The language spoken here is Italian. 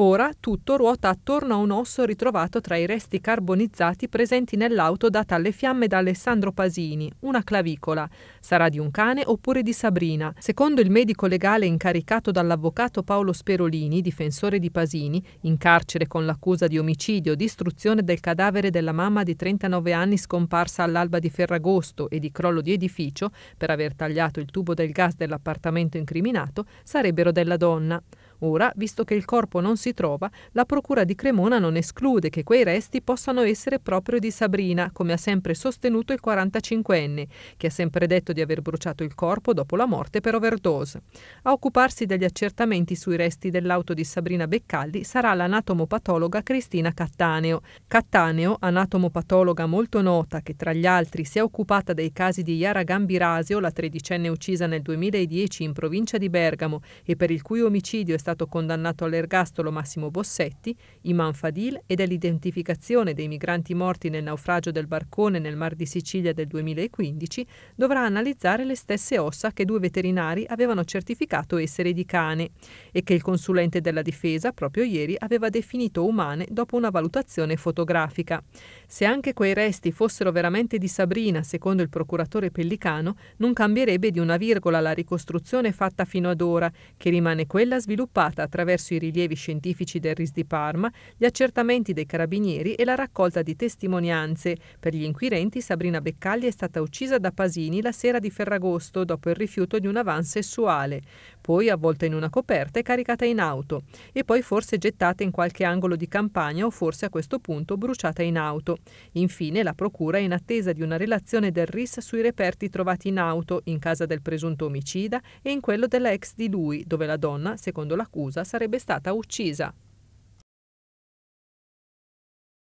Ora tutto ruota attorno a un osso ritrovato tra i resti carbonizzati presenti nell'auto data alle fiamme da Alessandro Pasini, una clavicola. Sarà di un cane oppure di Sabrina. Secondo il medico legale incaricato dall'avvocato Paolo Sperolini, difensore di Pasini, in carcere con l'accusa di omicidio, distruzione del cadavere della mamma di 39 anni scomparsa all'alba di Ferragosto e di crollo di edificio per aver tagliato il tubo del gas dell'appartamento incriminato, sarebbero della donna. Ora, visto che il corpo non si trova, la Procura di Cremona non esclude che quei resti possano essere proprio di Sabrina, come ha sempre sostenuto il 45enne, che ha sempre detto di aver bruciato il corpo dopo la morte per overdose. A occuparsi degli accertamenti sui resti dell'auto di Sabrina Beccalli sarà l'anatomopatologa Cristina Cattaneo. Cattaneo, anatomopatologa molto nota che tra gli altri si è occupata dei casi di Yara Gambirasio, la tredicenne uccisa nel 2010 in provincia di Bergamo e per il cui omicidio è stato stato condannato all'ergastolo Massimo Bossetti, Iman Fadil e dell'identificazione dei migranti morti nel naufragio del barcone nel Mar di Sicilia del 2015, dovrà analizzare le stesse ossa che due veterinari avevano certificato essere di cane e che il consulente della difesa proprio ieri aveva definito umane dopo una valutazione fotografica. Se anche quei resti fossero veramente di Sabrina, secondo il procuratore Pellicano, non cambierebbe di una virgola la ricostruzione fatta fino ad ora, che rimane quella sviluppata sviluppata attraverso i rilievi scientifici del RIS di Parma, gli accertamenti dei carabinieri e la raccolta di testimonianze. Per gli inquirenti Sabrina Beccagli è stata uccisa da Pasini la sera di Ferragosto dopo il rifiuto di un avanzo sessuale poi avvolta in una coperta e caricata in auto e poi forse gettata in qualche angolo di campagna o forse a questo punto bruciata in auto. Infine la procura è in attesa di una relazione del RIS sui reperti trovati in auto, in casa del presunto omicida e in quello della ex di lui, dove la donna, secondo l'accusa, sarebbe stata uccisa.